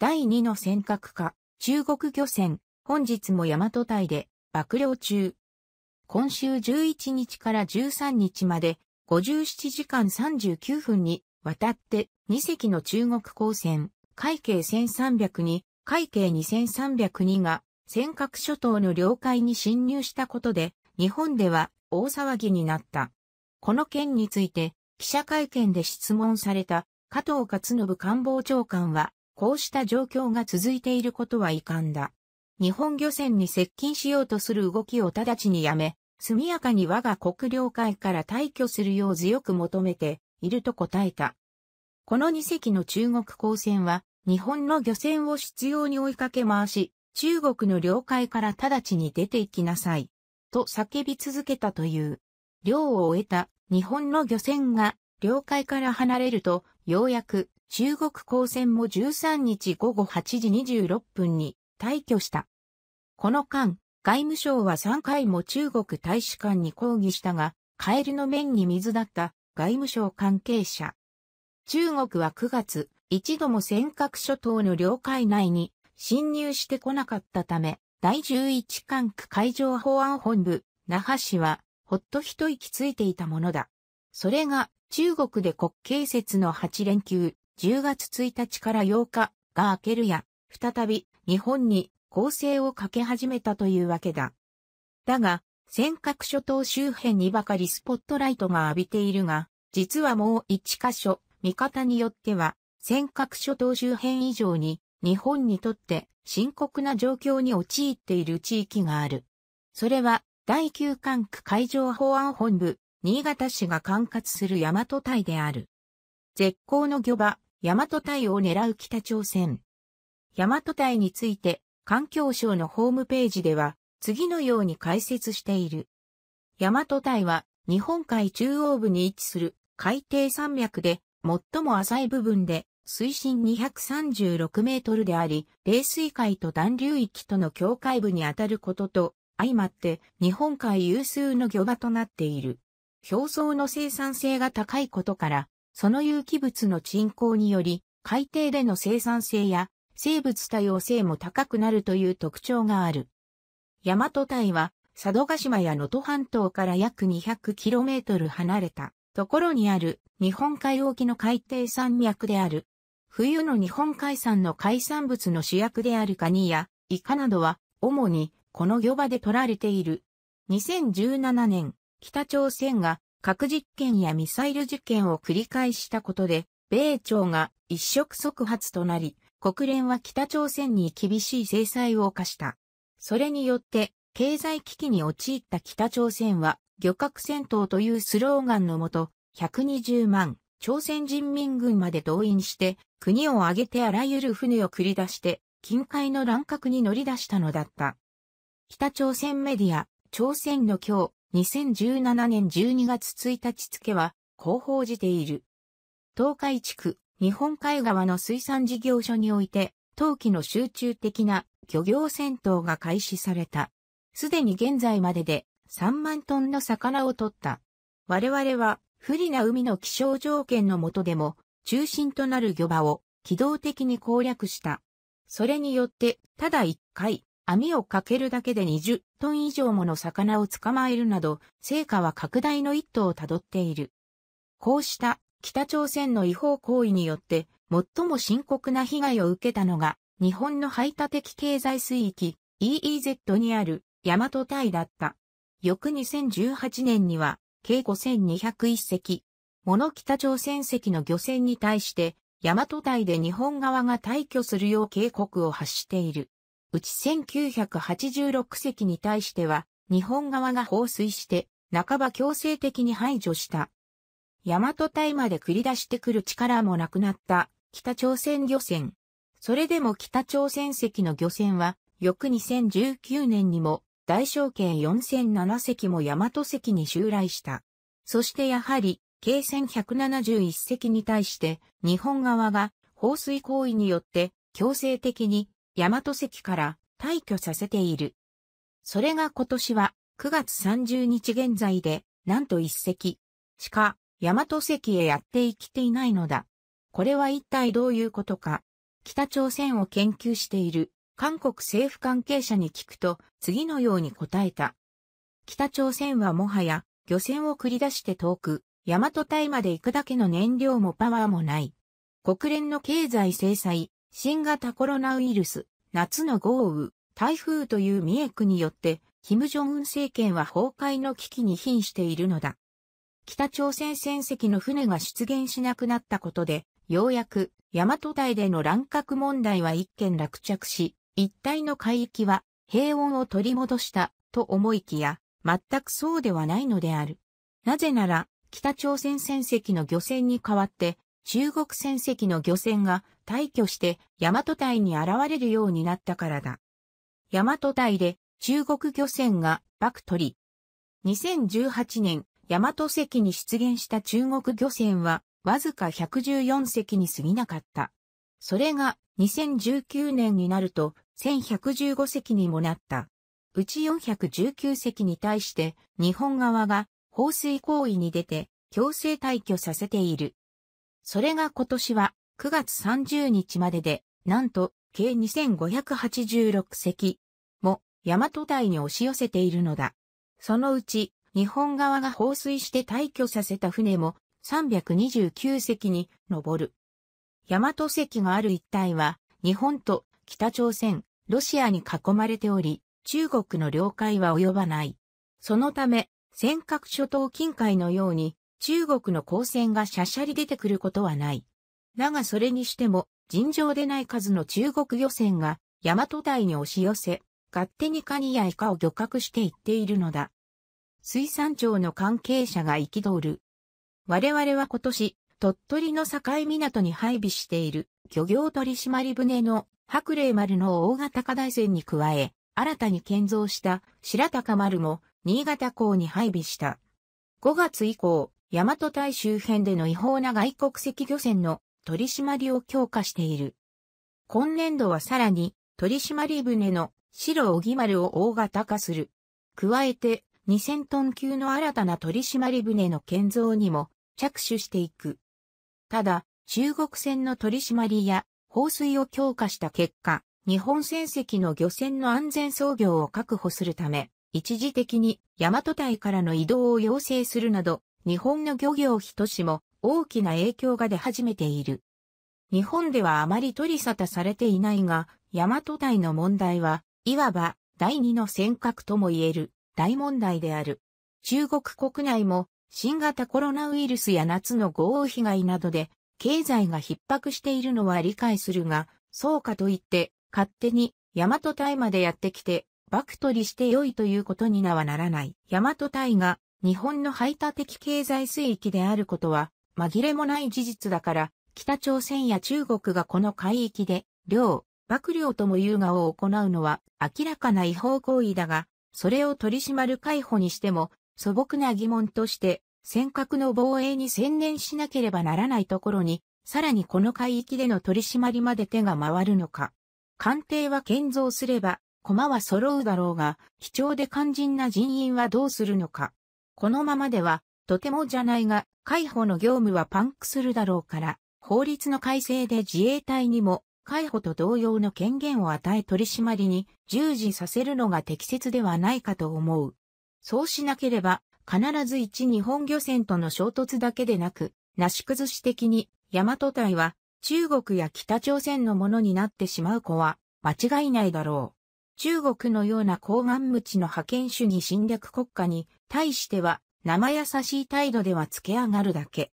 第2の尖閣化、中国漁船、本日も大和隊で、幕僚中。今週11日から13日まで、57時間39分に、渡って、2隻の中国航船、海警1302、海警2302が、尖閣諸島の領海に侵入したことで、日本では大騒ぎになった。この件について、記者会見で質問された加藤勝信官房長官は、こうした状況が続いていることは遺憾だ。日本漁船に接近しようとする動きを直ちにやめ、速やかに我が国領海から退去するよう強く求めていると答えた。この2隻の中国公船は、日本の漁船を執拗に追いかけ回し、中国の領海から直ちに出て行きなさい、と叫び続けたという。漁を終えた日本の漁船が領海から離れると、ようやく中国公船も13日午後8時26分に退去した。この間、外務省は3回も中国大使館に抗議したが、カエルの面に水だった外務省関係者。中国は9月、一度も尖閣諸島の領海内に侵入してこなかったため、第11管区海上保安本部、那覇市は、ほっと一息ついていたものだ。それが、中国で国慶節の8連休、10月1日から8日が明けるや、再び日本に攻勢をかけ始めたというわけだ。だが、尖閣諸島周辺にばかりスポットライトが浴びているが、実はもう一箇所、見方によっては、尖閣諸島周辺以上に、日本にとって深刻な状況に陥っている地域がある。それは、第9管区海上保安本部、新潟市が管轄する大和隊である。絶好の漁場、大和隊を狙う北朝鮮。大和隊について、環境省のホームページでは、次のように解説している。大和隊は、日本海中央部に位置する海底山脈で、最も浅い部分で、水深236メートルであり、冷水海と暖流域との境界部にあたることと、相まって日本海有数の漁場となっている。表層の生産性が高いことから、その有機物の沈降により、海底での生産性や生物多様性も高くなるという特徴がある。大和隊は、佐渡島や能登半島から約 200km 離れたところにある日本海沖の海底山脈である。冬の日本海産の海産物の主役であるカニやイカなどは主にこの漁場で取られている。2017年、北朝鮮が核実験やミサイル実験を繰り返したことで、米朝が一触即発となり、国連は北朝鮮に厳しい制裁を課した。それによって、経済危機に陥った北朝鮮は、漁獲戦闘というスローガンのもと、120万朝鮮人民軍まで動員して、国を挙げてあらゆる船を繰り出して、近海の乱獲に乗り出したのだった。北朝鮮メディア、朝鮮の今日、2017年12月1日付は、こう報じている。東海地区、日本海側の水産事業所において、冬季の集中的な漁業戦闘が開始された。すでに現在までで3万トンの魚を取った。我々は不利な海の気象条件の下でも中心となる漁場を機動的に攻略した。それによってただ一回網をかけるだけで20トン以上もの魚を捕まえるなど、成果は拡大の一途をたどっている。こうした北朝鮮の違法行為によって、最も深刻な被害を受けたのが、日本の排他的経済水域 EEZ にある大和隊だった。翌2018年には、計5201隻、ノ北朝鮮籍の漁船に対して、大和隊で日本側が退去するよう警告を発している。うち1986隻に対しては、日本側が放水して、半ば強制的に排除した。大和大まで繰り出してくる力もなくなった北朝鮮漁船。それでも北朝鮮籍の漁船は、翌2019年にも大小径4007隻も大和隻に襲来した。そしてやはり、京1171隻に対して、日本側が放水行為によって強制的に大和関から退去させている。それが今年は9月30日現在で、なんと一隻しか大和関へやって生きていないのだ。これは一体どういうことか。北朝鮮を研究している韓国政府関係者に聞くと次のように答えた。北朝鮮はもはや漁船を繰り出して遠く、大和大まで行くだけの燃料もパワーもない。国連の経済制裁、新型コロナウイルス、夏の豪雨、台風という三役によって、金正恩政権は崩壊の危機に瀕しているのだ。北朝鮮船籍の船が出現しなくなったことで、ようやく、大和台での乱獲問題は一件落着し、一帯の海域は平穏を取り戻したと思いきや、全くそうではないのである。なぜなら、北朝鮮船籍の漁船に代わって、中国船籍の漁船が退去して大和隊に現れるようになったからだ。大和隊で中国漁船が爆取り。2018年、大和籍に出現した中国漁船はわずか114隻に過ぎなかった。それが2019年になると1115隻にもなった。うち419隻に対して日本側が放水行為に出て強制退去させている。それが今年は9月30日までで、なんと計2586隻も大和台に押し寄せているのだ。そのうち日本側が放水して退去させた船も329隻に上る。大和石がある一帯は日本と北朝鮮、ロシアに囲まれており、中国の領海は及ばない。そのため、尖閣諸島近海のように中国の光線がシャシャリ出てくることはない。だがそれにしても、尋常でない数の中国漁船が、大和台に押し寄せ、勝手にカニやイカを漁獲していっているのだ。水産庁の関係者がき通る。我々は今年、鳥取の境港に配備している漁業取締船の白麗丸の大型課題船に加え、新たに建造した白鷹丸も新潟港に配備した。5月以降、大和隊周辺での違法な外国籍漁船の取締りを強化している。今年度はさらに取締り船の白小木丸を大型化する。加えて2000トン級の新たな取締り船の建造にも着手していく。ただ、中国船の取締りや放水を強化した結果、日本船籍の漁船の安全操業を確保するため、一時的に大和隊からの移動を要請するなど、日本の漁業と市も大きな影響が出始めている。日本ではあまり取り沙汰されていないが、大和台の問題は、いわば第二の尖閣とも言える大問題である。中国国内も新型コロナウイルスや夏の豪雨被害などで経済が逼迫しているのは理解するが、そうかといって勝手に大和台までやってきて、バク取りして良いということになはならない。大和大が日本の排他的経済水域であることは、紛れもない事実だから、北朝鮮や中国がこの海域で、領、幕領とも優雅を行うのは明らかな違法行為だが、それを取り締まる解放にしても、素朴な疑問として、尖閣の防衛に専念しなければならないところに、さらにこの海域での取り締まりまで手が回るのか。官邸は建造すれば、駒は揃うだろうが、貴重で肝心な人員はどうするのか。このままでは、とてもじゃないが、解保の業務はパンクするだろうから、法律の改正で自衛隊にも、解保と同様の権限を与え取り締まりに従事させるのが適切ではないかと思う。そうしなければ、必ず一日本漁船との衝突だけでなく、なし崩し的に、大和隊は中国や北朝鮮のものになってしまう子は間違いないだろう。中国のような高岩無知の覇権主義侵略国家に対しては生優しい態度では付け上がるだけ。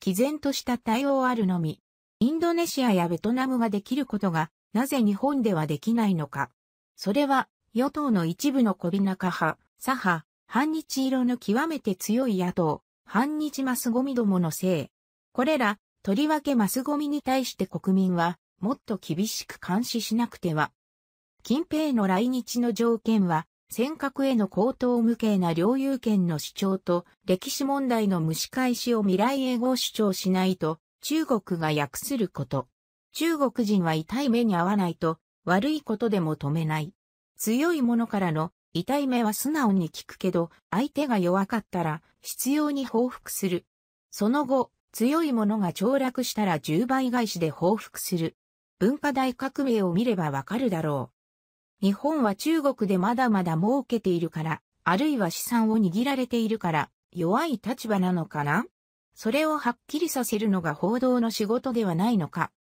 毅然とした対応あるのみ、インドネシアやベトナムができることがなぜ日本ではできないのか。それは与党の一部の小び中派、左派、反日色の極めて強い野党、反日マスゴミどものせい。これら、とりわけマスゴミに対して国民は、もっと厳しく監視しなくては近平の来日の条件は、尖閣への高等無形な領有権の主張と、歴史問題の蒸し返しを未来永劫主張しないと、中国が訳すること。中国人は痛い目に遭わないと、悪いことでも止めない。強い者からの痛い目は素直に聞くけど、相手が弱かったら必要に報復する。その後、強い者が凋落したら10倍返しで報復する。文化大革命を見ればわかるだろう。日本は中国でまだまだ儲けているから、あるいは資産を握られているから、弱い立場なのかなそれをはっきりさせるのが報道の仕事ではないのか。